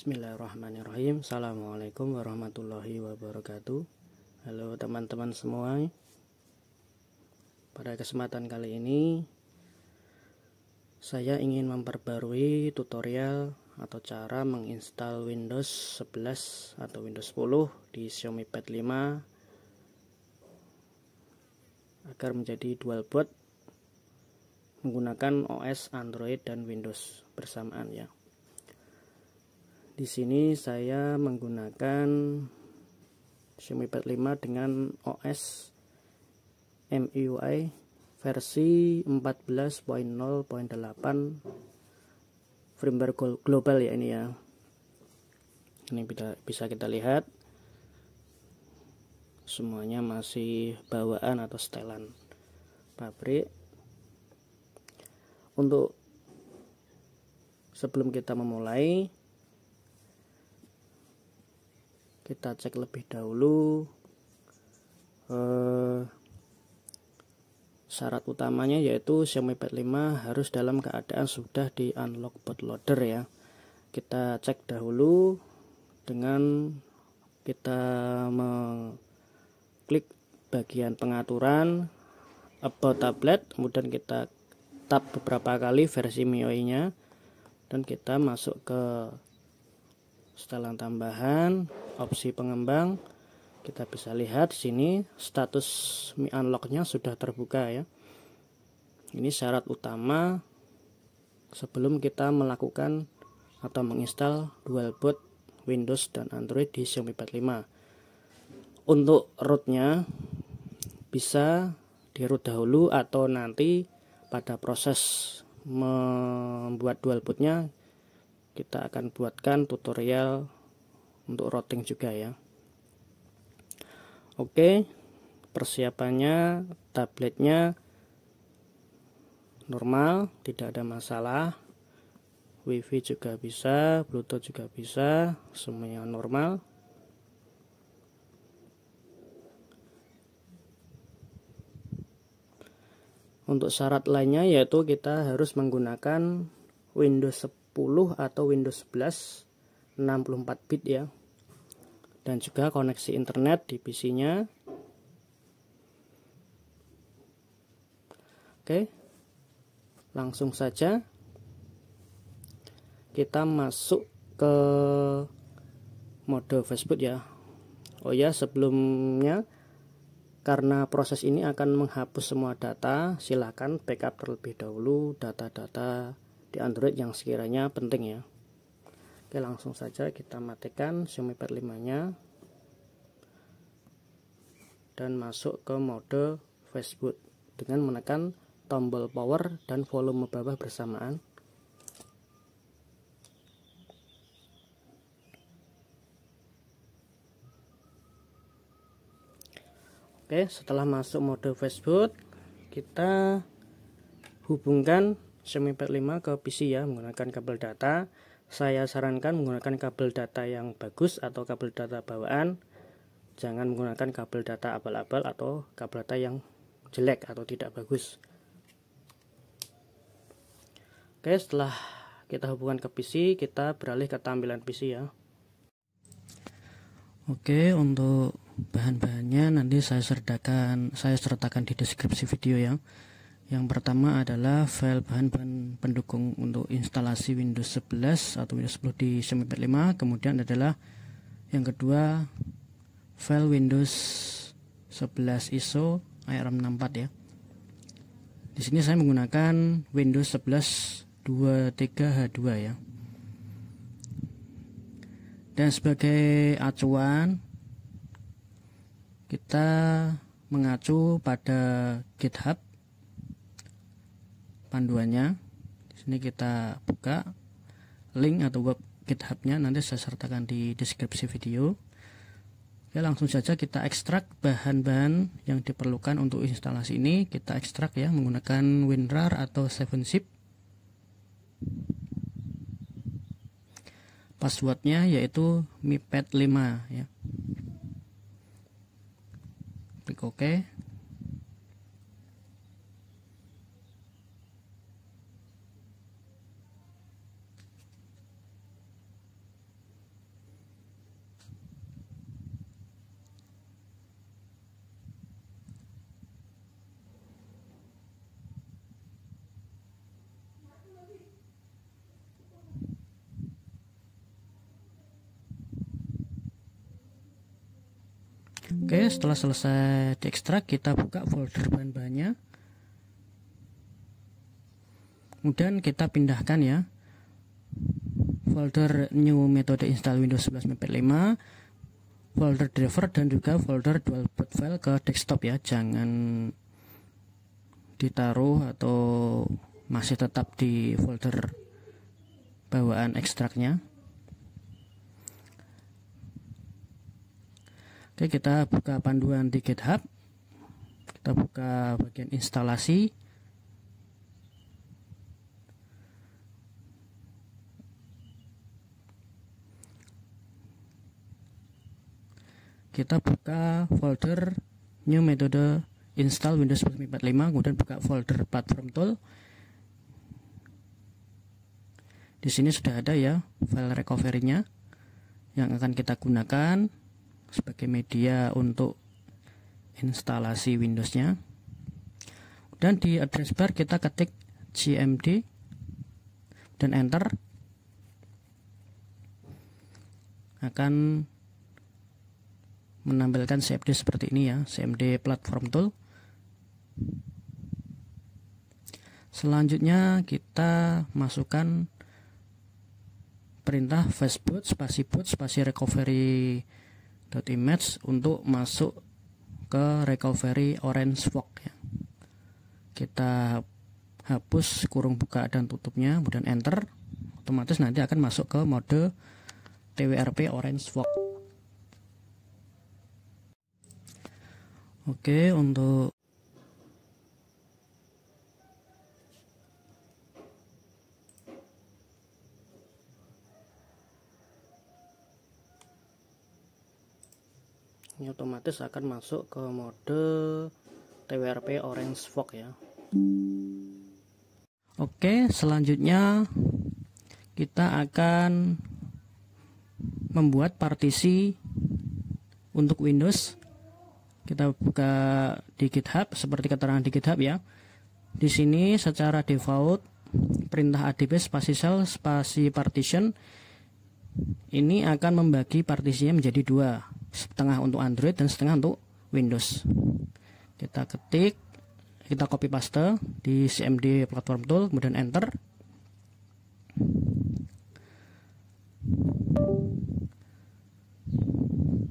Bismillahirrahmanirrahim Assalamualaikum warahmatullahi wabarakatuh Halo teman-teman semua Pada kesempatan kali ini Saya ingin memperbarui tutorial Atau cara menginstal Windows 11 atau Windows 10 Di Xiaomi Pad 5 Agar menjadi dual boot Menggunakan OS Android dan Windows bersamaan ya di sini saya menggunakan Xiaomi Pad 5 dengan OS MIUI versi 14.0.8 firmware global ya ini ya ini bisa kita lihat semuanya masih bawaan atau setelan pabrik untuk sebelum kita memulai kita cek lebih dahulu eh, syarat utamanya yaitu Xiaomi Pad 5 harus dalam keadaan sudah di unlock bootloader ya kita cek dahulu dengan kita mengklik bagian pengaturan about tablet kemudian kita tap beberapa kali versi MIUI nya dan kita masuk ke setelan tambahan opsi pengembang kita bisa lihat di sini status mi unlocknya sudah terbuka ya ini syarat utama sebelum kita melakukan atau menginstal dual boot Windows dan Android di Xiaomi Pad 5 untuk rootnya bisa di root dahulu atau nanti pada proses membuat dual bootnya kita akan buatkan tutorial untuk routing juga ya oke persiapannya tabletnya normal tidak ada masalah wifi juga bisa bluetooth juga bisa semuanya normal untuk syarat lainnya yaitu kita harus menggunakan Windows 10 10 atau Windows 11 64 bit ya dan juga koneksi internet di PC-nya Oke langsung saja kita masuk ke mode Facebook ya Oh ya sebelumnya karena proses ini akan menghapus semua data silakan backup terlebih dahulu data-data di Android yang sekiranya penting ya oke langsung saja kita matikan Xiaomi Pad 5 nya dan masuk ke mode Facebook dengan menekan tombol power dan volume bawah bersamaan Oke, setelah masuk mode Facebook, kita hubungkan pad 5 ke PC ya menggunakan kabel data. Saya sarankan menggunakan kabel data yang bagus atau kabel data bawaan. Jangan menggunakan kabel data abal-abal atau kabel data yang jelek atau tidak bagus. Oke, setelah kita hubungkan ke PC, kita beralih ke tampilan PC ya. Oke, untuk bahan-bahannya nanti saya sertakan saya sertakan di deskripsi video ya. Yang pertama adalah file bahan-bahan pendukung untuk instalasi Windows 11 atau Windows 10 di Semipet 5. Kemudian adalah yang kedua file Windows 11 ISO ARM64 ya. Di sini saya menggunakan Windows 11 23H2 ya. Dan sebagai acuan kita mengacu pada GitHub panduannya di sini kita buka link atau web GitHubnya nanti saya sertakan di deskripsi video Ya, langsung saja kita ekstrak bahan-bahan yang diperlukan untuk instalasi ini. Kita ekstrak ya menggunakan WinRAR atau 7zip. Passwordnya yaitu mipad 5 ya. Klik OK. oke setelah selesai diekstrak kita buka folder bahan-bahannya kemudian kita pindahkan ya folder new metode install Windows 11 MP5 folder driver dan juga folder dual boot file ke desktop ya jangan ditaruh atau masih tetap di folder bawaan ekstraknya Oke, kita buka panduan di GitHub. Kita buka bagian instalasi. Kita buka folder new metode install Windows 45, kemudian buka folder platform tool. Di sini sudah ada ya file recovery-nya yang akan kita gunakan sebagai media untuk instalasi Windows-nya. Dan di address bar kita ketik cmd dan enter akan menampilkan CMD seperti ini ya, CMD platform tool. Selanjutnya kita masukkan perintah fastboot, spasi boot, spasi recovery dot image untuk masuk ke recovery orange fog ya. Kita hapus kurung buka dan tutupnya kemudian enter otomatis nanti akan masuk ke mode TWRP orange fog. Oke, untuk ini otomatis akan masuk ke mode TWRP Orange Fog ya Oke selanjutnya kita akan membuat partisi untuk Windows kita buka di GitHub seperti keterangan di GitHub ya di sini secara default perintah adb spasi cell spasi partition ini akan membagi partisinya menjadi dua setengah untuk Android dan setengah untuk Windows kita ketik kita copy paste di CMD platform tool kemudian enter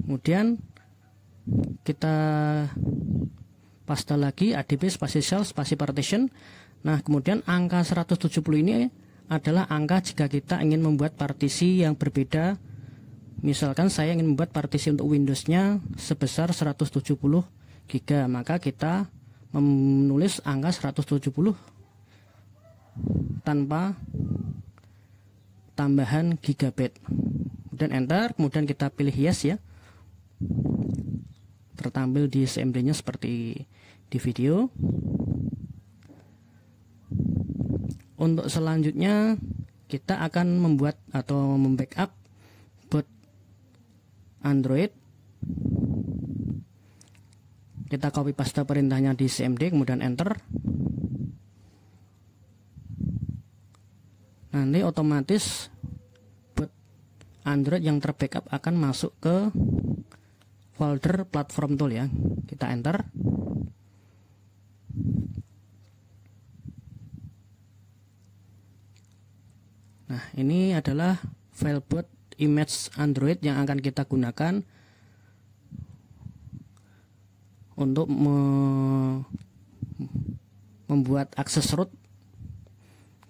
kemudian kita paste lagi adb spasi shell spasi partition nah kemudian angka 170 ini adalah angka jika kita ingin membuat partisi yang berbeda Misalkan saya ingin membuat partisi untuk Windows-nya sebesar 170 GB, maka kita menulis angka 170 tanpa tambahan gigabit. Kemudian enter, kemudian kita pilih yes ya. Tertampil di cmd nya seperti di video. Untuk selanjutnya kita akan membuat atau membackup Android kita copy paste perintahnya di CMD kemudian enter nanti otomatis boot Android yang terbackup akan masuk ke folder platform tool ya kita enter nah ini adalah file boot image Android yang akan kita gunakan untuk me membuat akses root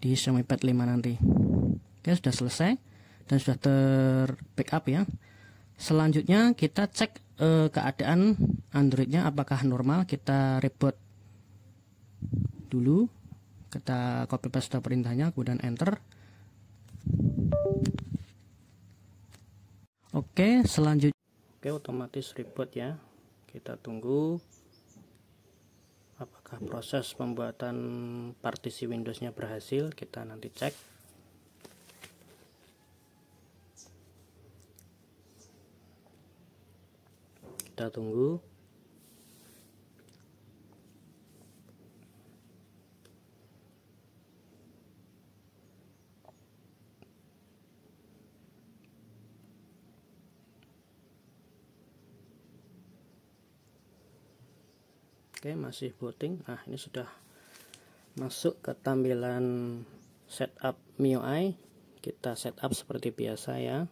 di Xiaomi Pad 5 nanti. Oke, sudah selesai dan sudah ter-backup ya. Selanjutnya kita cek eh, keadaan Androidnya apakah normal. Kita reboot dulu. Kita copy paste perintahnya kemudian enter. Oke, selanjutnya. Oke, otomatis reboot ya. Kita tunggu apakah proses pembuatan partisi Windows-nya berhasil. Kita nanti cek. Kita tunggu. Oke, masih booting. Nah, ini sudah masuk ke tampilan setup MIUI. Kita setup seperti biasa ya.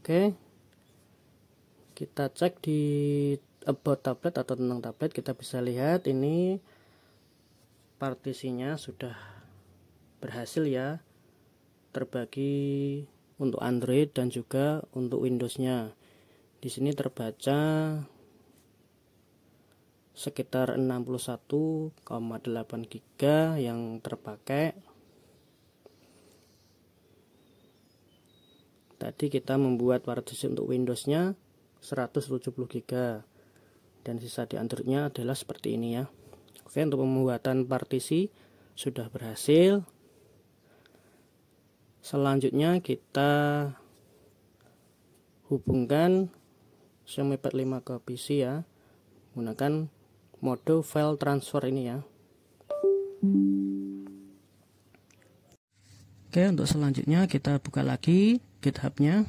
oke kita cek di about tablet atau tentang tablet kita bisa lihat ini partisinya sudah berhasil ya terbagi untuk Android dan juga untuk Windowsnya. nya Di sini terbaca sekitar 61,8 GB yang terpakai tadi kita membuat partisi untuk Windows-nya 170 GB dan sisa di Android-nya adalah seperti ini ya. Oke, untuk pembuatan partisi sudah berhasil. Selanjutnya kita hubungkan Xiaomi Pad 5 ke PC ya. Gunakan mode file transfer ini ya. Oke, untuk selanjutnya kita buka lagi GitHubnya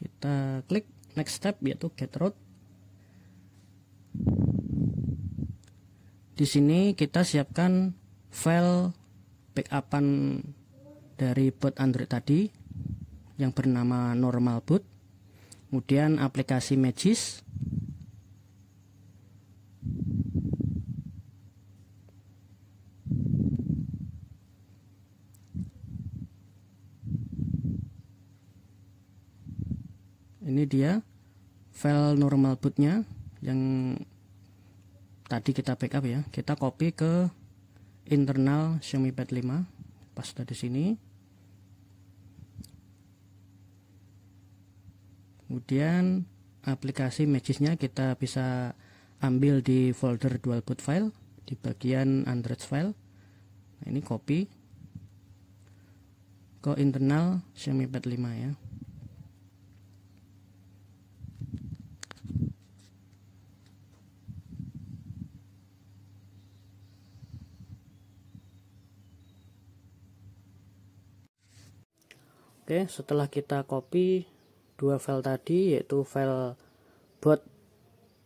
kita klik next step yaitu get root di sini kita siapkan file backupan dari boot Android tadi yang bernama normal boot kemudian aplikasi Magis ini dia file normal bootnya yang tadi kita backup ya kita copy ke internal Xiaomi Pad 5 pas di sini kemudian aplikasi Magisnya kita bisa ambil di folder dual boot file di bagian Android file nah, ini copy ke internal Xiaomi Pad 5 ya Oke, setelah kita copy dua file tadi yaitu file boot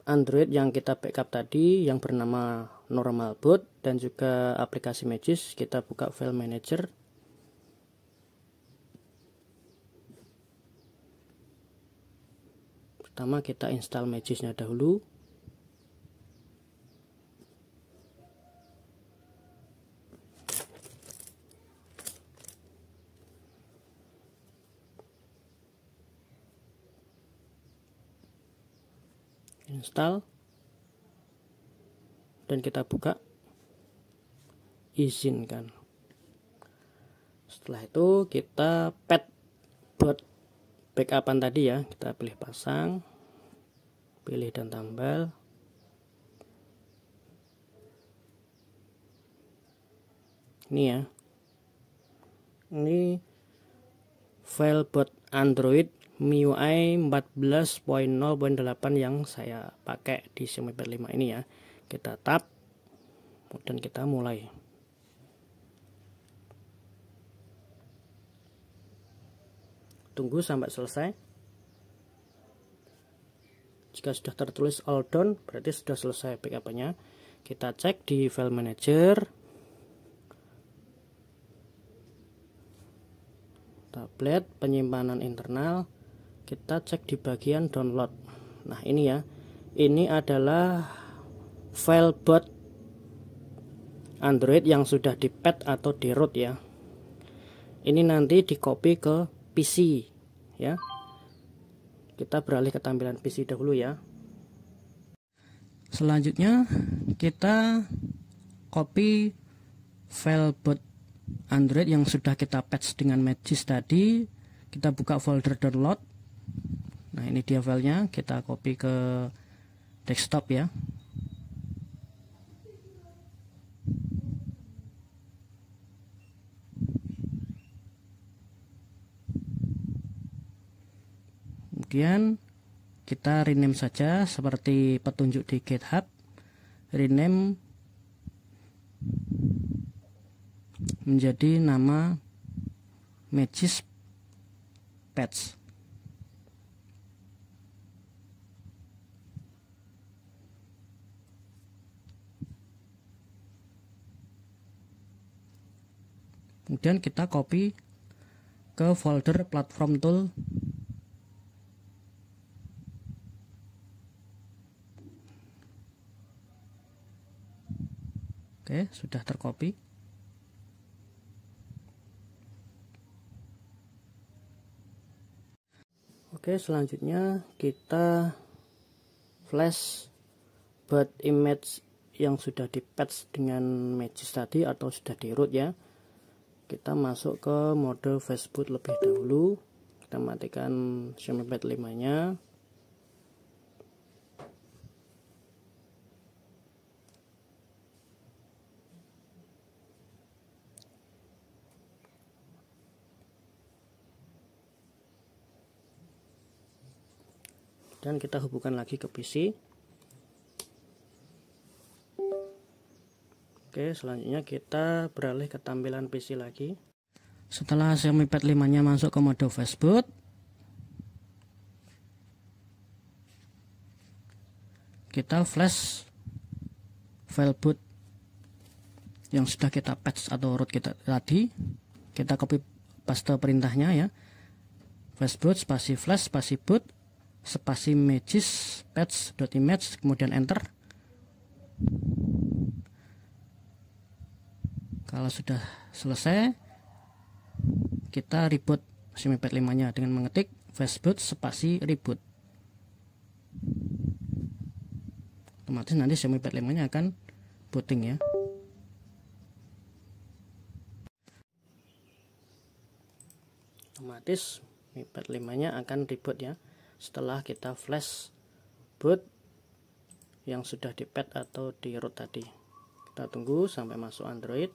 Android yang kita backup tadi yang bernama normal boot dan juga aplikasi Magis, kita buka file manager. Pertama kita install Magisnya dahulu. install dan kita buka izinkan setelah itu kita pet buat backupan tadi ya kita pilih pasang pilih dan tambal ini ya ini file buat Android MIUI 14.0.8 yang saya pakai di Xiaomi Pad 5 ini ya. Kita tap dan kita mulai. Tunggu sampai selesai. Jika sudah tertulis all done, berarti sudah selesai backup-nya. Kita cek di file manager. Tablet penyimpanan internal kita cek di bagian download nah ini ya ini adalah file bot Android yang sudah di pad atau di root ya ini nanti di copy ke PC ya kita beralih ke tampilan PC dahulu ya selanjutnya kita copy file boot Android yang sudah kita patch dengan Magis tadi kita buka folder download nah ini dia filenya kita copy ke desktop ya kemudian kita rename saja seperti petunjuk di GitHub rename menjadi nama Magis Patch kemudian kita copy ke folder platform tool Oke, sudah tercopy. Oke, selanjutnya kita flash buat image yang sudah di patch dengan magis tadi atau sudah di root ya kita masuk ke mode Facebook lebih dahulu kita matikan Xiaomi Pad 5 nya dan kita hubungkan lagi ke PC Oke, selanjutnya kita beralih ke tampilan PC lagi. Setelah Xiaomi Pad 5-nya masuk ke mode fastboot, kita flash file boot yang sudah kita patch atau root kita tadi. Kita copy paste perintahnya ya. Fastboot spasi flash spasi boot spasi magis patch.image kemudian enter kalau sudah selesai kita reboot SimuPad 5 nya dengan mengetik fastboot spasi reboot otomatis nanti SimuPad 5 nya akan booting ya otomatis MiPad 5 nya akan reboot ya setelah kita flash boot yang sudah di pad atau di root tadi kita tunggu sampai masuk Android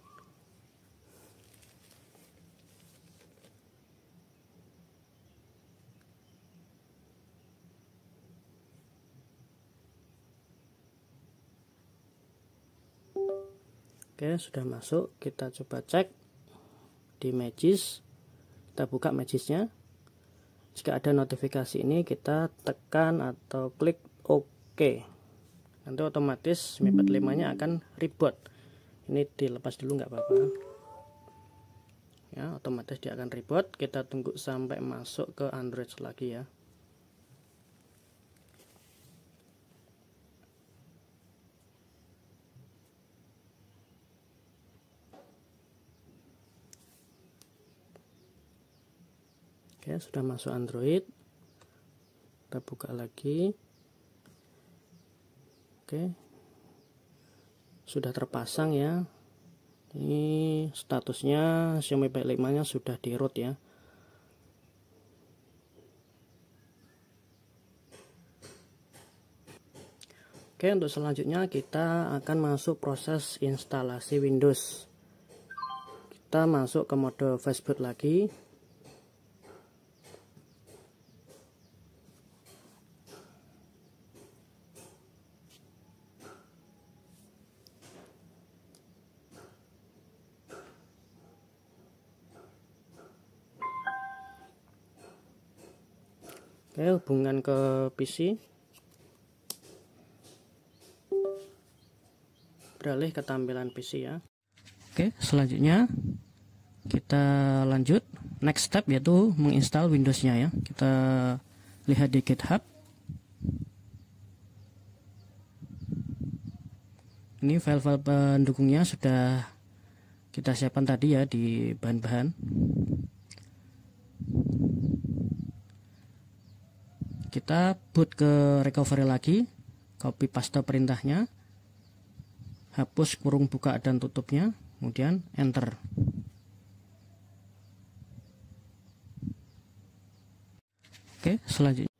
Oke, sudah masuk. Kita coba cek di Magis. Kita buka Magisnya. Jika ada notifikasi ini, kita tekan atau klik OK. Nanti otomatis MiPad 5-nya akan reboot. Ini dilepas dulu nggak apa-apa. Ya, otomatis dia akan reboot. Kita tunggu sampai masuk ke Android lagi ya. ya sudah masuk Android kita buka lagi oke sudah terpasang ya ini statusnya Xiaomi p 5 nya sudah di root ya Oke untuk selanjutnya kita akan masuk proses instalasi Windows kita masuk ke mode Facebook lagi sambungan ke PC beralih ke tampilan PC ya oke selanjutnya kita lanjut next step yaitu menginstal Windowsnya ya kita lihat di GitHub ini file-file pendukungnya sudah kita siapkan tadi ya di bahan-bahan kita boot ke recovery lagi copy paste perintahnya hapus kurung buka dan tutupnya kemudian enter oke selanjutnya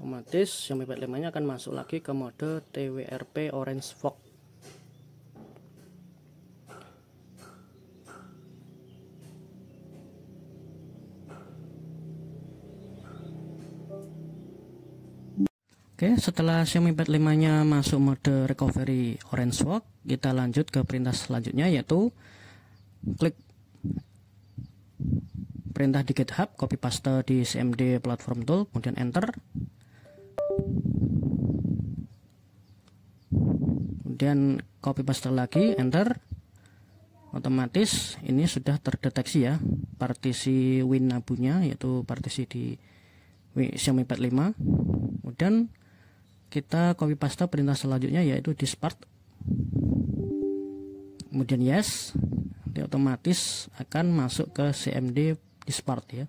otomatis yang pipet lemahnya akan masuk lagi ke mode TWRP Orange Fog Oke, setelah Xiaomi Pad 5-nya masuk mode recovery orange walk, kita lanjut ke perintah selanjutnya yaitu klik perintah di GitHub, copy paste di CMD platform tool, kemudian enter. Kemudian copy paste lagi, enter. Otomatis ini sudah terdeteksi ya partisi Winabunya yaitu partisi di Xiaomi Pad 5. Kemudian kita copy paste perintah selanjutnya yaitu dispart, kemudian yes nanti otomatis akan masuk ke CMD dispart ya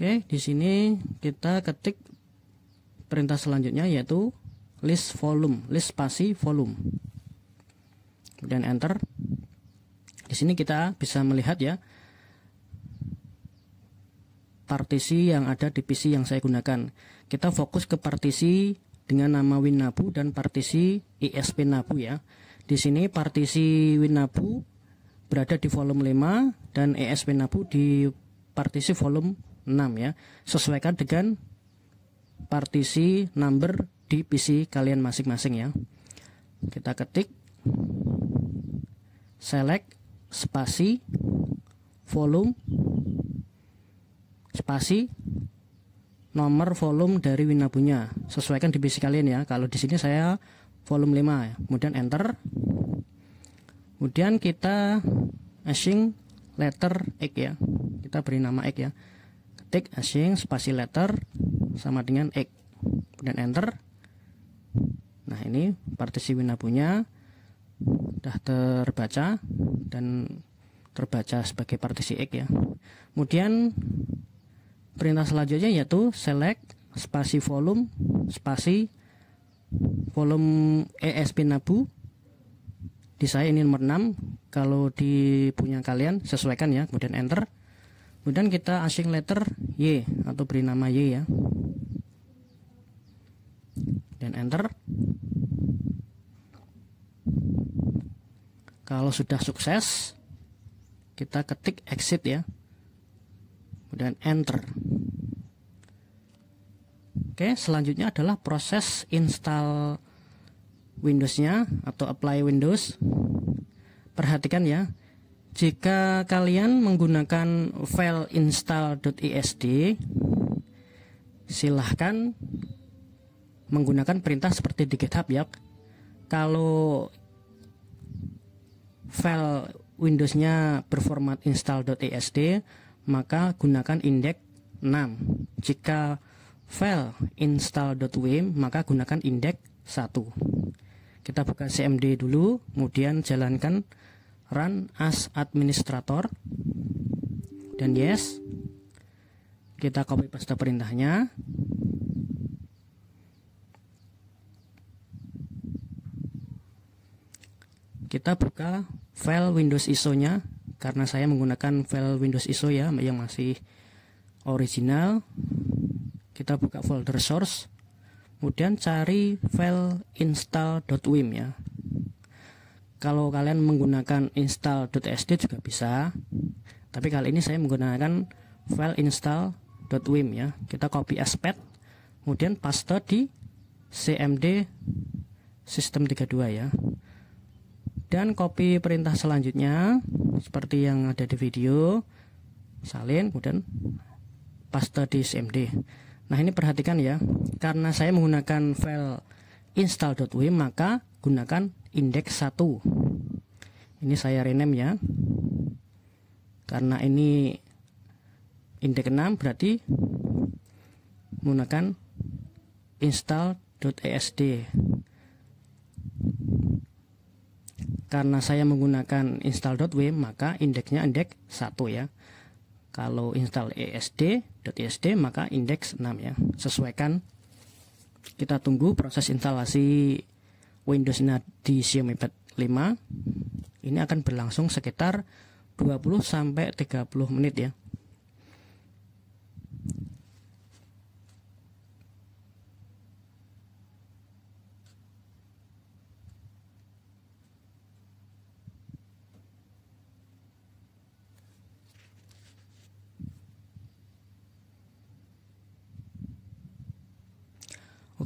Oke, di sini kita ketik perintah selanjutnya yaitu list volume, list spasi volume. Kemudian enter. Di sini kita bisa melihat ya, partisi yang ada di PC yang saya gunakan. Kita fokus ke partisi dengan nama Winabu dan partisi ISP Nabu ya. Di sini partisi Winabu berada di volume 5 dan ESP Nabu di partisi volume 6 ya. Sesuaikan dengan partisi number di PC kalian masing-masing ya. Kita ketik select spasi volume spasi nomor volume dari winabunya sesuaikan di PC kalian ya kalau di sini saya volume 5 ya. kemudian enter kemudian kita asing letter X ya kita beri nama X ya ketik asing spasi letter sama dengan X kemudian enter nah ini partisi winabunya sudah terbaca dan terbaca sebagai partisi X ya kemudian perintah selanjutnya yaitu select spasi volume spasi volume ESP nabu di saya ini nomor 6 kalau di punya kalian sesuaikan ya kemudian enter kemudian kita asing letter Y atau beri nama Y ya dan enter kalau sudah sukses kita ketik exit ya kemudian enter. Oke, selanjutnya adalah proses install Windows-nya atau apply Windows. Perhatikan ya, jika kalian menggunakan file install.isd, silahkan menggunakan perintah seperti di GitHub ya. Kalau file Windows-nya berformat install.isd, maka gunakan indeks 6. Jika file install.wim, maka gunakan indeks 1. Kita buka cmd dulu, kemudian jalankan run as administrator dan yes. Kita copy paste perintahnya. Kita buka file Windows ISO-nya karena saya menggunakan file Windows ISO ya yang masih original kita buka folder source kemudian cari file install.wim ya kalau kalian menggunakan install.sd juga bisa tapi kali ini saya menggunakan file install.wim ya kita copy as kemudian paste di cmd system32 ya dan copy perintah selanjutnya seperti yang ada di video salin kemudian paste di cmd nah ini perhatikan ya karena saya menggunakan file install.wim maka gunakan index 1 ini saya rename ya karena ini index 6 berarti menggunakan install.esd karena saya menggunakan install.wm maka indeksnya indeks 1 ya. Kalau install esd.esd maka indeks 6 ya. Sesuaikan. Kita tunggu proses instalasi Windows di Xiaomi Pad 5. Ini akan berlangsung sekitar 20 sampai 30 menit ya.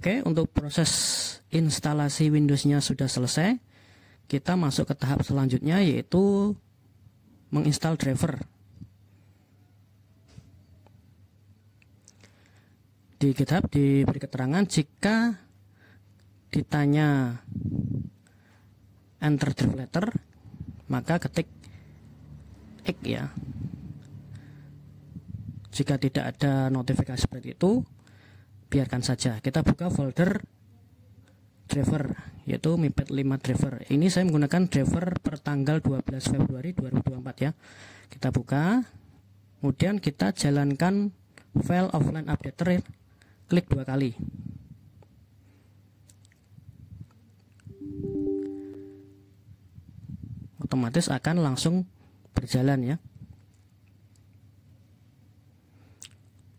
Oke, untuk proses instalasi Windows-nya sudah selesai, kita masuk ke tahap selanjutnya yaitu menginstal driver. Di GitHub diberi keterangan jika ditanya enter driver letter, maka ketik X ya. Jika tidak ada notifikasi seperti itu, biarkan saja kita buka folder driver yaitu MiPad 5 driver ini saya menggunakan driver per tanggal 12 Februari 2024 ya kita buka kemudian kita jalankan file offline update updater ya. klik dua kali otomatis akan langsung berjalan ya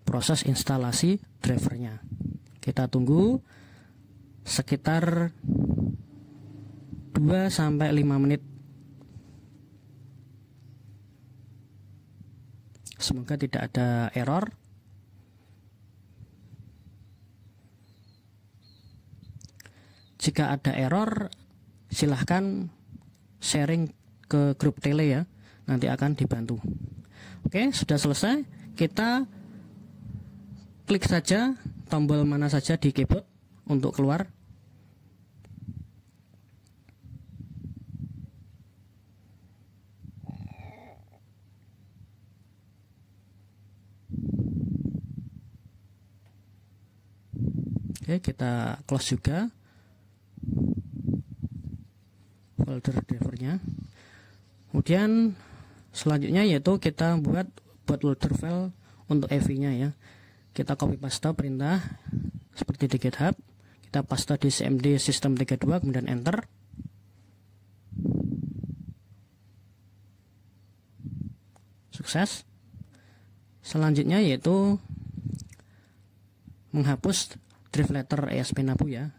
proses instalasi drivernya kita tunggu sekitar 2 sampai 5 menit semoga tidak ada error jika ada error silahkan sharing ke grup tele ya nanti akan dibantu oke sudah selesai kita klik saja tombol mana saja di keyboard untuk keluar Oke, kita close juga folder drivernya. Kemudian selanjutnya yaitu kita buat buat folder file untuk EV-nya ya kita copy paste perintah seperti di GitHub kita paste di cmd sistem 32 kemudian enter sukses selanjutnya yaitu menghapus drift letter ESP Nabu ya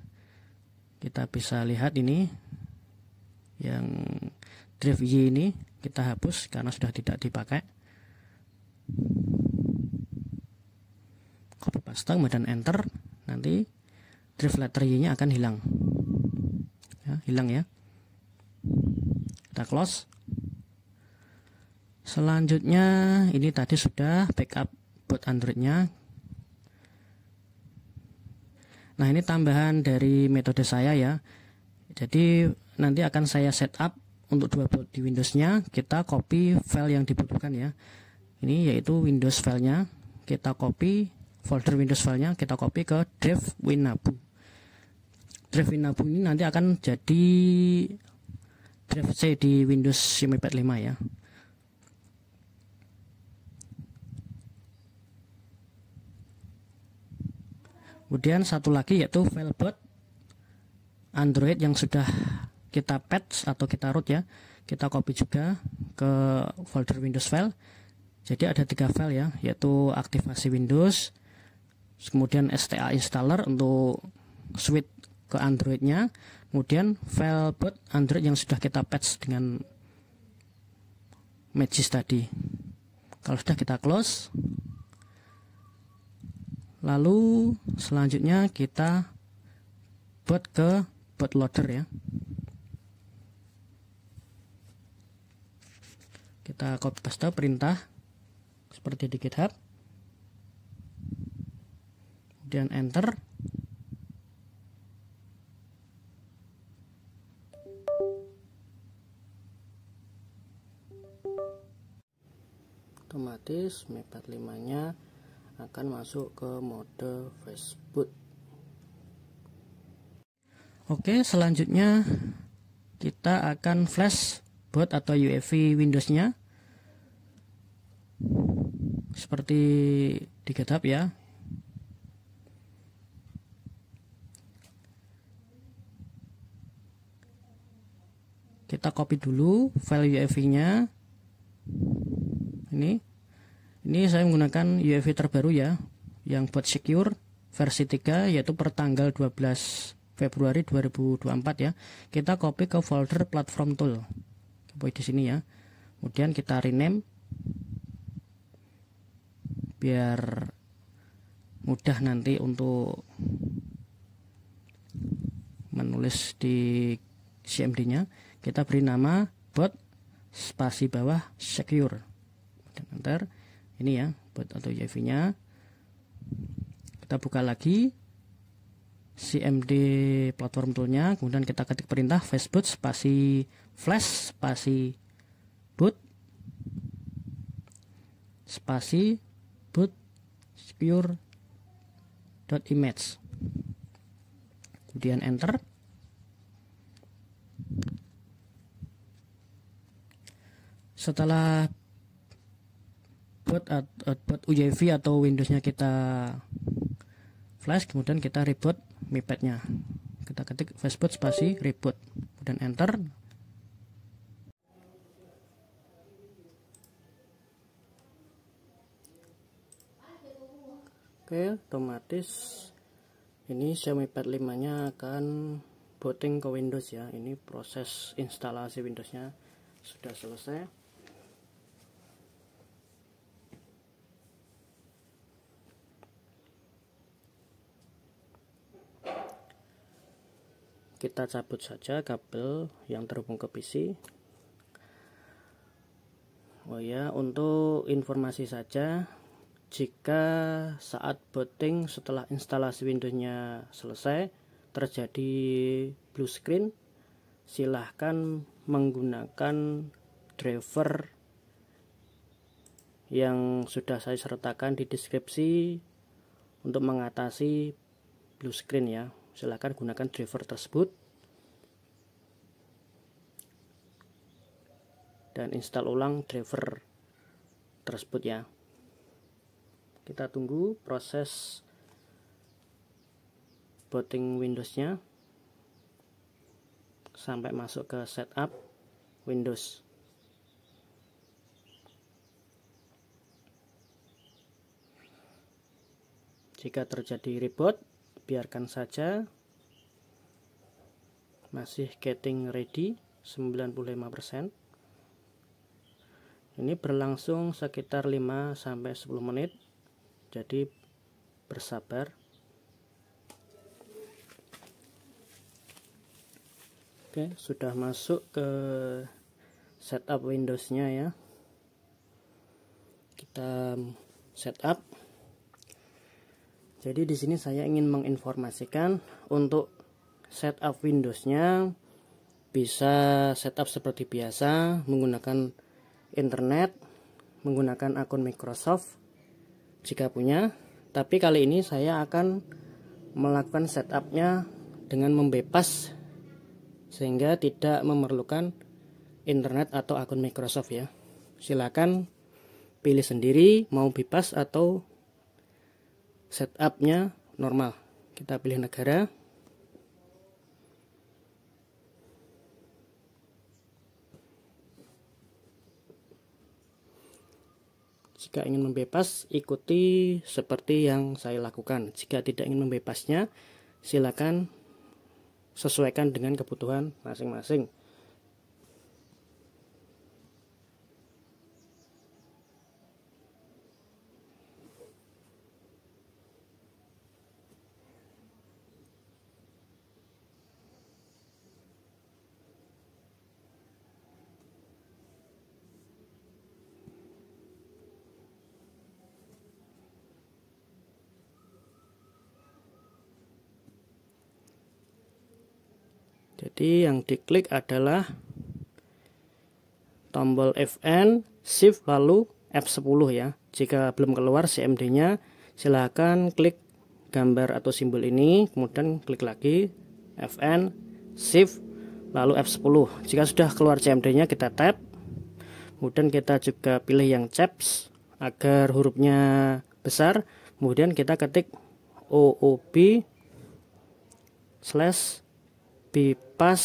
kita bisa lihat ini yang drift Y ini kita hapus karena sudah tidak dipakai copy paste kemudian enter nanti drift letter Y nya akan hilang ya, hilang ya kita close selanjutnya ini tadi sudah backup boot nya nah ini tambahan dari metode saya ya jadi nanti akan saya setup untuk dua boot di Windows-nya kita copy file yang dibutuhkan ya ini yaitu Windows filenya kita copy folder Windows filenya kita copy ke drive Winabu drive Winabu ini nanti akan jadi drive C di Windows Simipad 5 ya kemudian satu lagi yaitu file boot Android yang sudah kita patch atau kita root ya kita copy juga ke folder Windows file jadi ada tiga file ya yaitu aktivasi Windows kemudian STA installer untuk switch ke Androidnya kemudian file boot Android yang sudah kita patch dengan Magis tadi kalau sudah kita close lalu selanjutnya kita boot ke bootloader ya kita copy paste perintah seperti di GitHub kemudian enter otomatis mepet 45 nya akan masuk ke mode Facebook oke selanjutnya kita akan flash boot atau UEFI Windows nya seperti di GitHub ya kita copy dulu file UEFI-nya. Ini. Ini saya menggunakan UEFI terbaru ya, yang buat secure versi 3 yaitu per tanggal 12 Februari 2024 ya. Kita copy ke folder platform tool. Copy di sini ya. Kemudian kita rename biar mudah nanti untuk menulis di CMD-nya kita beri nama bot spasi bawah secure dan enter ini ya bot atau YV nya kita buka lagi CMD platform toolnya kemudian kita ketik perintah facebook spasi flash spasi boot spasi boot secure dot image kemudian enter setelah boot output UJV atau Windowsnya kita flash kemudian kita reboot mipadnya kita ketik fastboot spasi reboot dan enter oke otomatis ini Xiaomi Pad 5 nya akan booting ke Windows ya ini proses instalasi Windows nya sudah selesai kita cabut saja kabel yang terhubung ke PC Oh ya untuk informasi saja jika saat booting setelah instalasi Windowsnya selesai terjadi blue screen silahkan menggunakan driver yang sudah saya sertakan di deskripsi untuk mengatasi blue screen ya silahkan gunakan driver tersebut dan install ulang driver tersebut ya kita tunggu proses booting Windowsnya sampai masuk ke setup Windows jika terjadi reboot biarkan saja masih getting ready 95% ini berlangsung sekitar 5 sampai 10 menit jadi bersabar Oke sudah masuk ke setup Windowsnya ya kita setup jadi di sini saya ingin menginformasikan untuk setup Windowsnya bisa setup seperti biasa menggunakan internet, menggunakan akun Microsoft jika punya. Tapi kali ini saya akan melakukan setupnya dengan membebas sehingga tidak memerlukan internet atau akun Microsoft ya. Silakan pilih sendiri mau bebas atau setupnya normal kita pilih negara Jika ingin membebas, ikuti seperti yang saya lakukan. Jika tidak ingin membebasnya, silakan sesuaikan dengan kebutuhan masing-masing. Jadi yang diklik adalah tombol FN, Shift lalu F10 ya. Jika belum keluar CMD-nya, silahkan klik gambar atau simbol ini, kemudian klik lagi FN, Shift lalu F10. Jika sudah keluar CMD-nya kita tap, Kemudian kita juga pilih yang caps agar hurufnya besar. Kemudian kita ketik OOP slash copy pas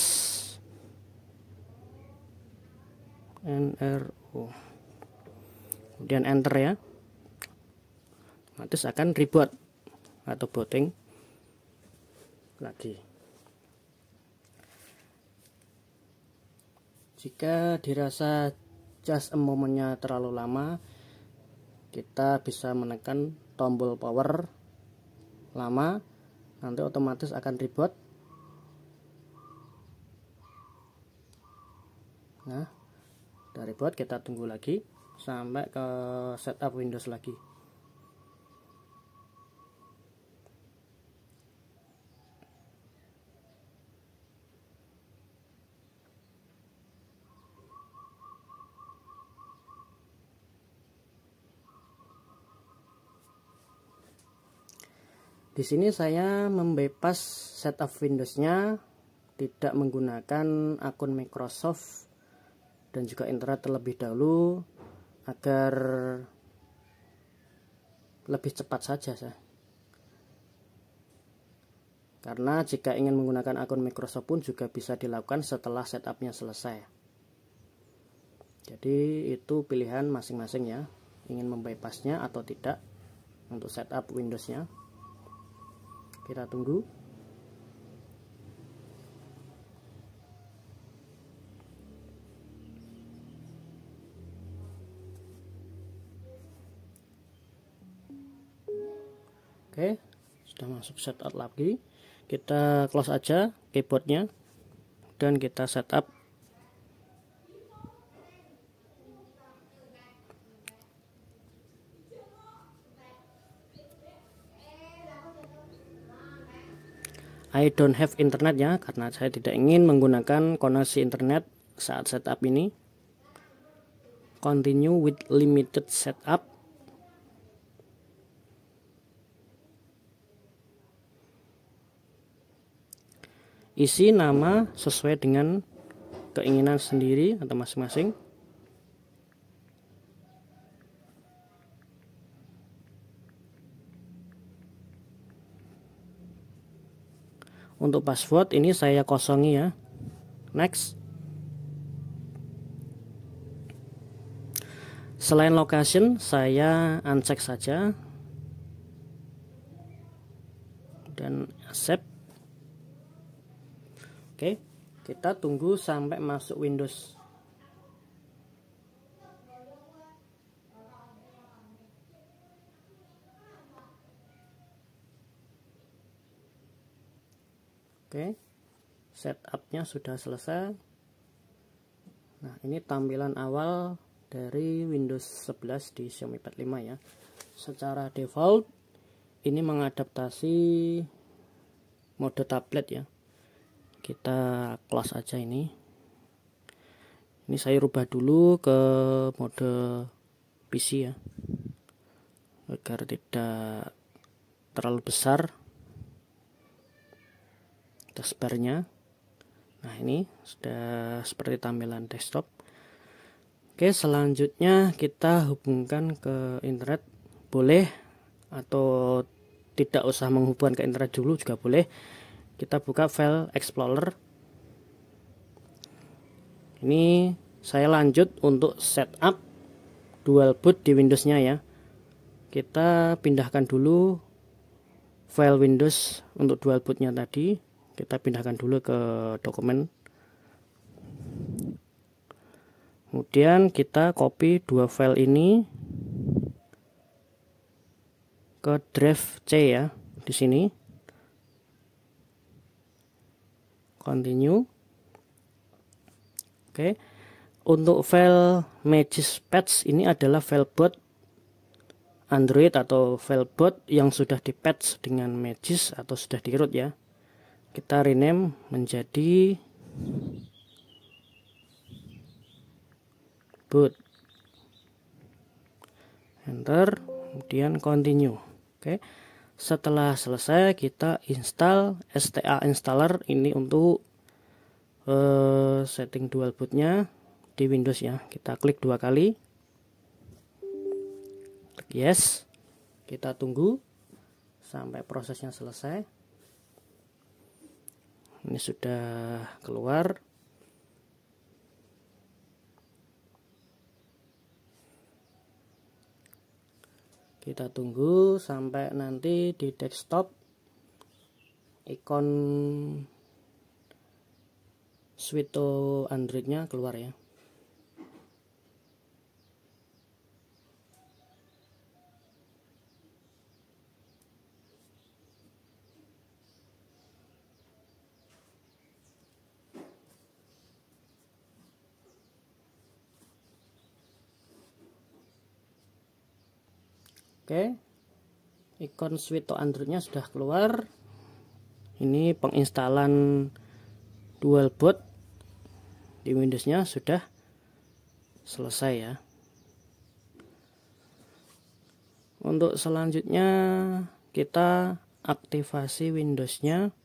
nru kemudian enter ya otomatis akan reboot atau booting lagi jika dirasa just a momentnya terlalu lama kita bisa menekan tombol power lama nanti otomatis akan reboot nah dari buat kita tunggu lagi sampai ke setup Windows lagi Di sini saya membebas setup Windows-nya tidak menggunakan akun Microsoft dan juga internet terlebih dahulu agar lebih cepat saja saya. Karena jika ingin menggunakan akun Microsoft pun juga bisa dilakukan setelah setupnya selesai. Jadi itu pilihan masing-masing ya, ingin membypassnya atau tidak untuk setup Windowsnya. Kita tunggu. oke sudah masuk setup lagi kita close aja keyboardnya dan kita setup I don't have internet ya karena saya tidak ingin menggunakan koneksi internet saat setup ini continue with limited setup isi nama sesuai dengan keinginan sendiri atau masing-masing untuk password ini saya kosongi ya next selain location saya uncheck saja dan accept Oke, kita tunggu sampai masuk Windows. Oke, setupnya sudah selesai. Nah, ini tampilan awal dari Windows 11 di Xiaomi Pad 5 ya. Secara default ini mengadaptasi mode tablet ya kita close aja ini ini saya rubah dulu ke mode PC ya agar tidak terlalu besar taskbarnya nah ini sudah seperti tampilan desktop oke selanjutnya kita hubungkan ke internet boleh atau tidak usah menghubungkan ke internet dulu juga boleh kita buka file Explorer ini saya lanjut untuk setup dual boot di windows nya ya kita pindahkan dulu file Windows untuk dual boot nya tadi kita pindahkan dulu ke dokumen kemudian kita copy dua file ini ke drive C ya di sini continue oke okay. untuk file Patch ini adalah file bot Android atau file bot yang sudah di patch dengan Magis atau sudah di root ya kita rename menjadi boot enter kemudian continue oke okay setelah selesai kita install STA installer ini untuk uh, setting dual bootnya di Windows ya kita klik dua kali klik yes kita tunggu sampai prosesnya selesai ini sudah keluar kita tunggu sampai nanti di desktop ikon Switch Swito nya keluar ya Oke. ikon to android Androidnya sudah keluar. Ini penginstalan dual boot di Windows-nya sudah selesai ya. Untuk selanjutnya kita aktivasi Windows-nya.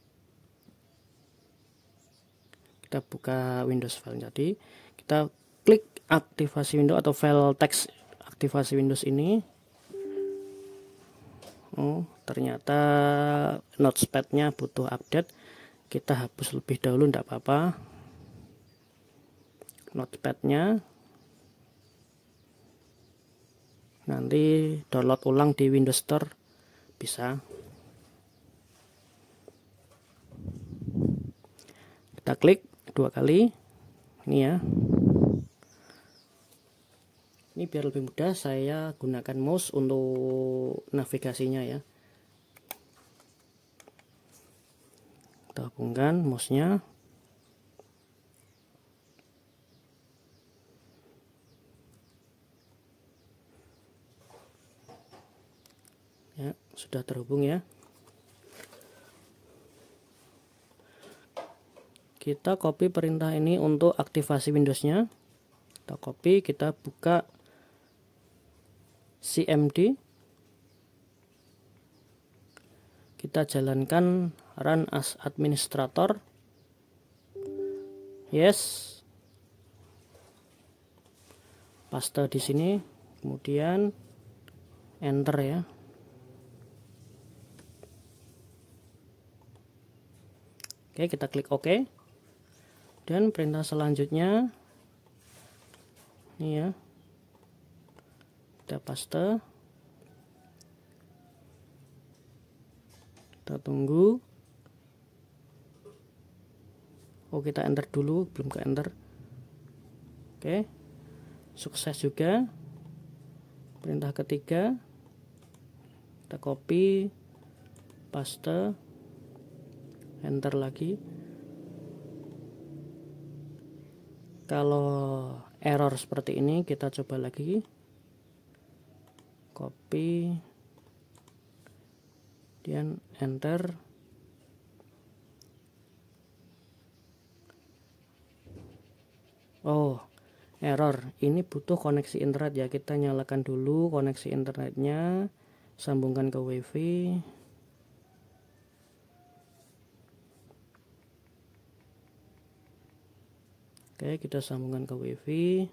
Kita buka Windows file tadi. Kita klik aktivasi Windows atau file teks aktivasi Windows ini oh ternyata notepadnya butuh update kita hapus lebih dahulu tidak apa-apa notepadnya nanti download ulang di Windows Store bisa kita klik dua kali ini ya ini biar lebih mudah saya gunakan mouse untuk navigasinya ya kita hubungkan mouse nya ya sudah terhubung ya kita copy perintah ini untuk aktivasi Windows nya kita copy kita buka CMD kita jalankan run as administrator yes paste di sini kemudian enter ya oke kita klik ok dan perintah selanjutnya ini ya kita paste kita tunggu oh kita enter dulu belum ke enter oke sukses juga perintah ketiga kita copy paste enter lagi kalau error seperti ini kita coba lagi copy dan enter oh error ini butuh koneksi internet ya kita nyalakan dulu koneksi internetnya sambungkan ke wifi oke kita sambungkan ke wifi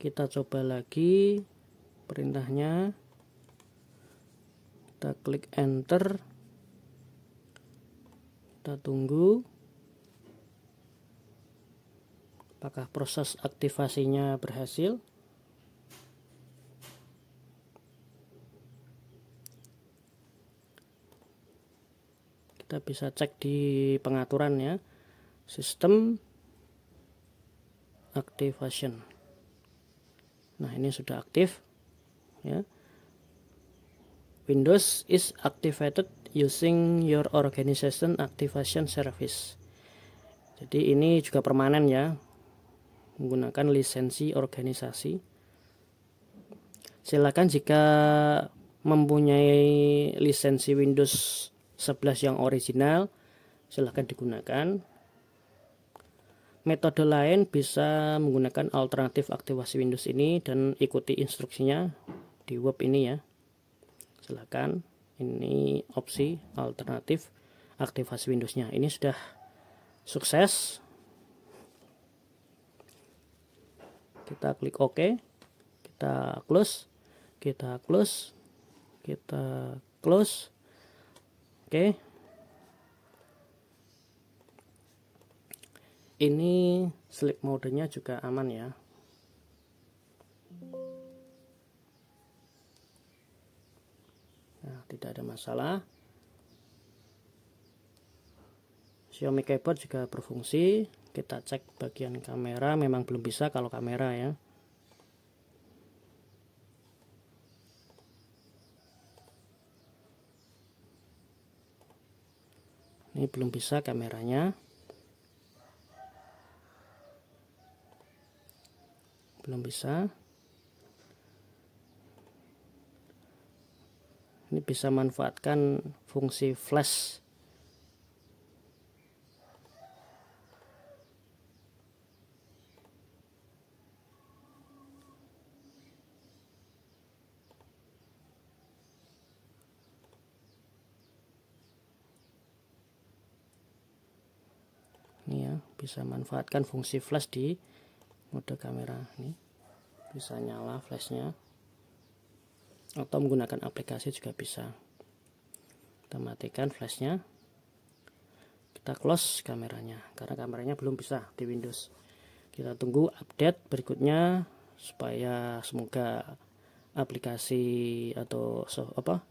kita coba lagi perintahnya kita klik enter kita tunggu apakah proses aktivasinya berhasil kita bisa cek di pengaturan ya sistem activation Nah, ini sudah aktif ya. Windows is activated using your organization activation service. Jadi ini juga permanen ya. Menggunakan lisensi organisasi. Silakan jika mempunyai lisensi Windows 11 yang original silahkan digunakan metode lain bisa menggunakan alternatif aktivasi Windows ini dan ikuti instruksinya di web ini ya silahkan ini opsi alternatif aktivasi Windowsnya ini sudah sukses kita klik OK kita close kita close kita close oke okay. ini slip modenya juga aman ya nah, tidak ada masalah Xiaomi keyboard juga berfungsi kita cek bagian kamera memang belum bisa kalau kamera ya ini belum bisa kameranya belum bisa ini bisa manfaatkan fungsi flash ini ya bisa manfaatkan fungsi flash di mode kamera ini bisa nyala flashnya atau menggunakan aplikasi juga bisa kita matikan flashnya kita close kameranya karena kameranya belum bisa di Windows kita tunggu update berikutnya supaya semoga aplikasi atau so, apa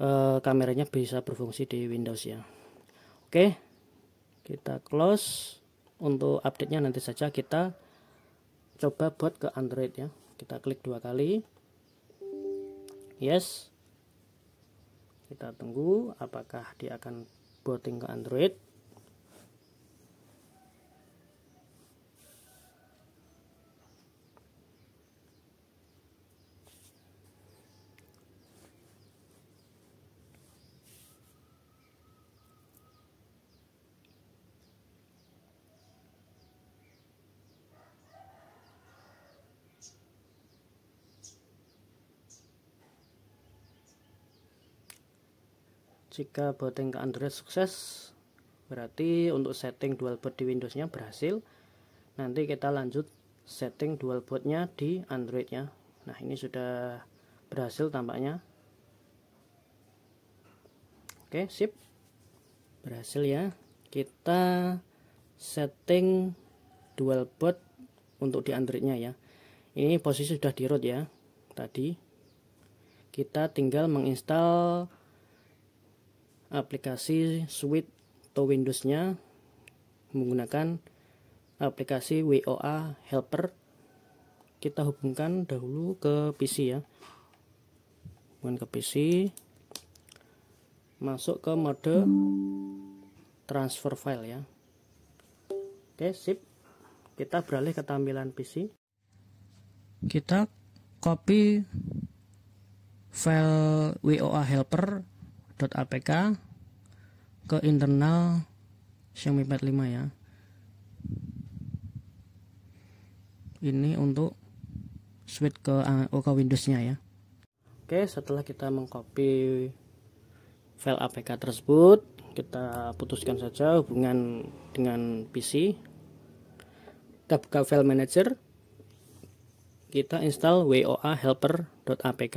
e, kameranya bisa berfungsi di Windows ya oke kita close untuk update nya nanti saja kita coba buat ke Android ya kita klik dua kali yes kita tunggu apakah dia akan booting ke Android jika booting ke Android sukses berarti untuk setting dual boot di Windows nya berhasil nanti kita lanjut setting dual boot nya di Android nya nah ini sudah berhasil tampaknya oke sip berhasil ya kita setting dual boot untuk di Android nya ya ini posisi sudah di root ya tadi kita tinggal menginstal aplikasi Switch to Windows-nya menggunakan aplikasi WOA Helper. Kita hubungkan dahulu ke PC ya. Hubungkan ke PC. Masuk ke mode transfer file ya. Oke, sip. Kita beralih ke tampilan PC. Kita copy file WOA helper apk ke internal Xiaomi Pad 5 ya ini untuk switch ke, uh, ke Windows nya ya Oke setelah kita mengcopy file apk tersebut kita putuskan saja hubungan dengan PC kita buka file manager kita install woa helper.apk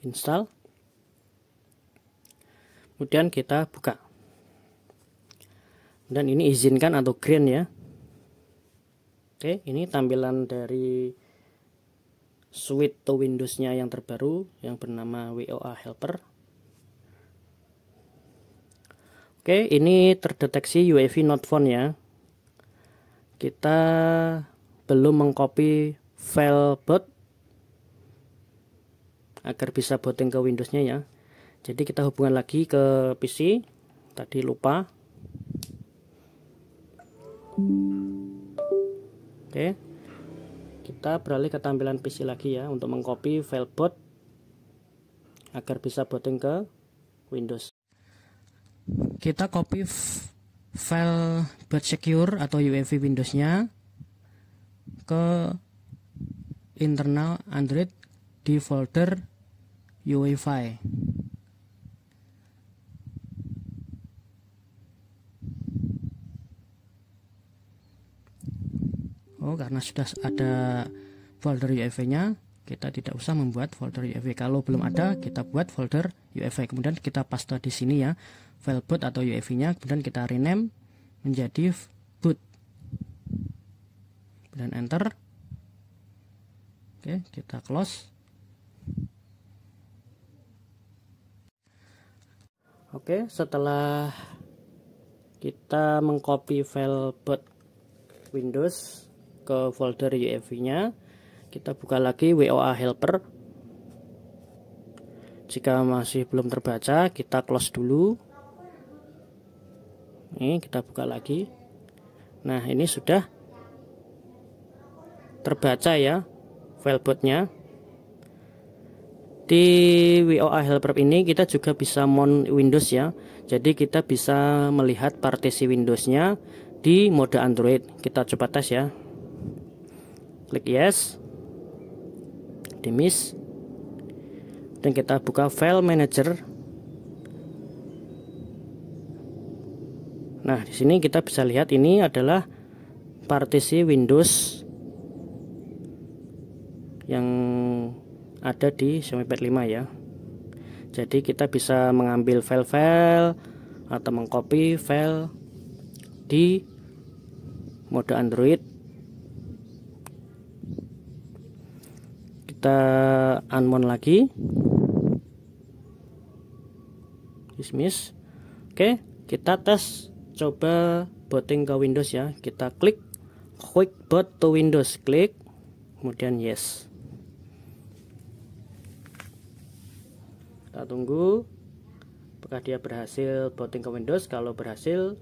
install kemudian kita buka dan ini izinkan atau green ya oke ini tampilan dari switch to windows nya yang terbaru yang bernama WOA helper oke ini terdeteksi UAV not found ya kita belum mengcopy file bot agar bisa booting ke Windows-nya ya jadi kita hubungan lagi ke PC tadi lupa oke kita beralih ke tampilan PC lagi ya untuk mengcopy file boot agar bisa booting ke Windows kita copy file boot secure atau UEFI Windows nya ke internal Android di folder UEFI Oh karena sudah ada folder UEFI nya kita tidak usah membuat folder UEFI kalau belum ada kita buat folder UEFI kemudian kita paste di sini ya file boot atau UEFI nya kemudian kita rename menjadi boot dan enter oke kita close Oke, setelah kita mengcopy file boot Windows ke folder UAV-nya. Kita buka lagi WOA helper. Jika masih belum terbaca, kita close dulu. Ini kita buka lagi. Nah, ini sudah terbaca ya file nya Di WOA helper ini kita juga bisa mount Windows ya. Jadi kita bisa melihat partisi Windows-nya di mode Android. Kita coba tes ya klik yes dimis dan kita buka file manager nah di sini kita bisa lihat ini adalah partisi Windows yang ada di Xiaomi Pad 5 ya jadi kita bisa mengambil file-file atau mengcopy file di mode Android kita unmount lagi dismiss oke kita tes coba booting ke Windows ya kita klik quick boot to Windows klik kemudian yes kita tunggu apakah dia berhasil booting ke Windows kalau berhasil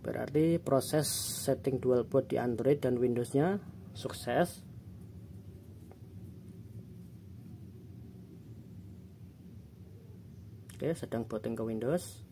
berarti proses setting dual boot di Android dan Windowsnya sukses Oke, sedang booting ke Windows.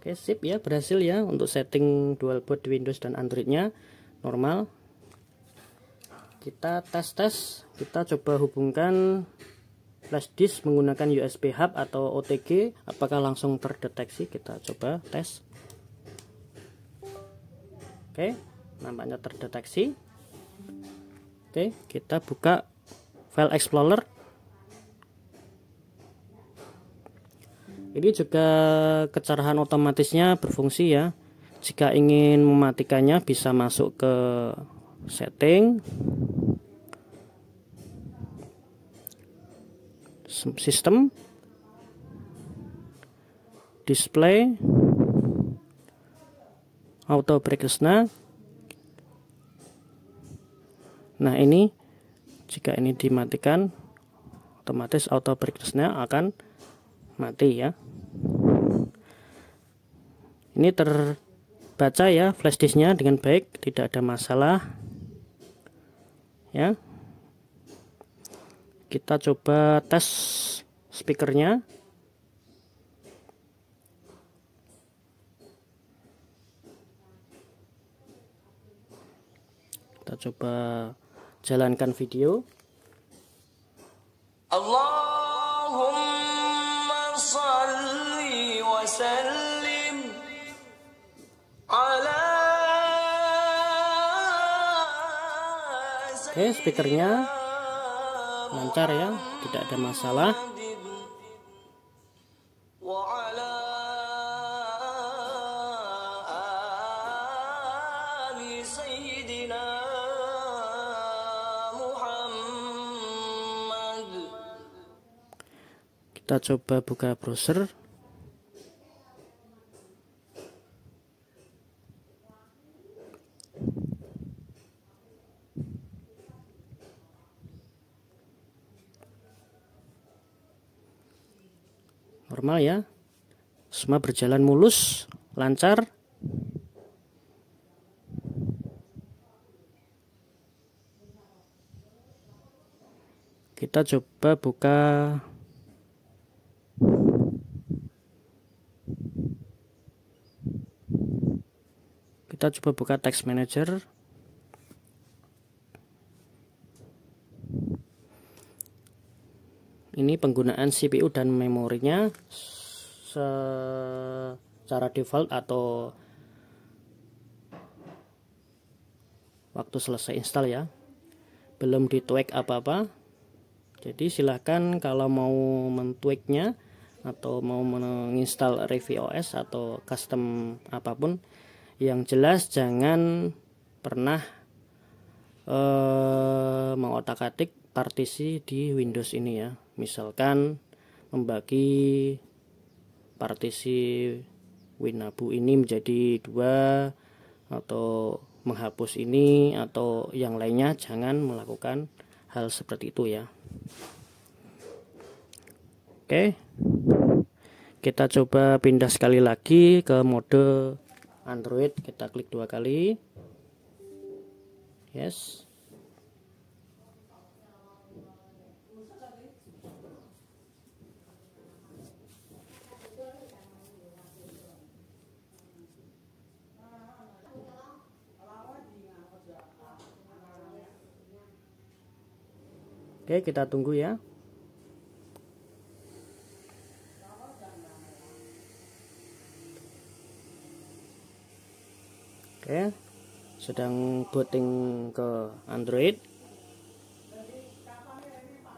Oke, sip ya, berhasil ya untuk setting dual boot di Windows dan Androidnya normal kita tes tes kita coba hubungkan flash disk menggunakan USB hub atau OTG apakah langsung terdeteksi kita coba tes oke nampaknya terdeteksi oke kita buka file explorer ini juga kecerahan otomatisnya berfungsi ya jika ingin mematikannya bisa masuk ke setting sistem display auto breakesna nah ini jika ini dimatikan otomatis auto brightness-nya akan mati ya ini terbaca ya flash disknya dengan baik tidak ada masalah ya kita coba tes speakernya kita coba jalankan video Allahumma salli wa sallim Oke, okay, speakernya lancar ya tidak ada masalah kita coba buka browser Semua berjalan mulus, lancar. Kita coba buka Kita coba buka text manager. ini penggunaan CPU dan memorinya secara default atau waktu selesai install ya belum di tweak apa-apa jadi silahkan kalau mau mentweaknya atau mau menginstal review OS atau custom apapun yang jelas jangan pernah eh, mengotak-atik partisi di Windows ini ya misalkan membagi partisi Winabu ini menjadi dua atau menghapus ini atau yang lainnya jangan melakukan hal seperti itu ya oke kita coba pindah sekali lagi ke mode Android kita klik dua kali yes Oke, kita tunggu ya. Oke, sedang booting ke Android.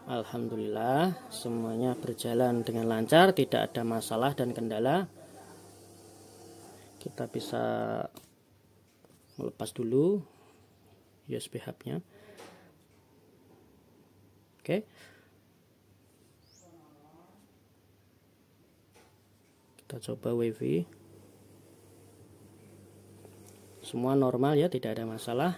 Alhamdulillah, semuanya berjalan dengan lancar, tidak ada masalah dan kendala. Kita bisa melepas dulu USB hubnya Oke. Kita coba wifi. Semua normal ya, tidak ada masalah.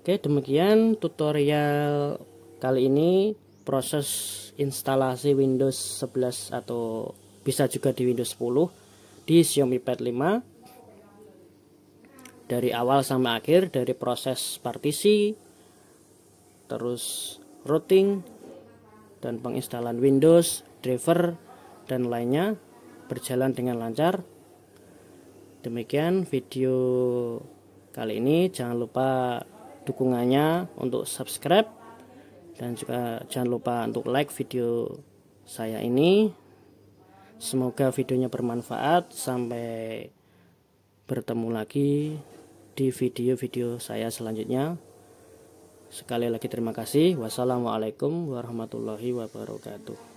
Oke, demikian tutorial kali ini proses instalasi Windows 11 atau bisa juga di Windows 10 di Xiaomi Pad 5 dari awal sampai akhir dari proses partisi terus routing dan penginstalan Windows, driver dan lainnya berjalan dengan lancar. Demikian video kali ini jangan lupa dukungannya untuk subscribe dan juga jangan lupa untuk like video saya ini. Semoga videonya bermanfaat. Sampai bertemu lagi di video-video saya selanjutnya. Sekali lagi terima kasih. Wassalamualaikum warahmatullahi wabarakatuh.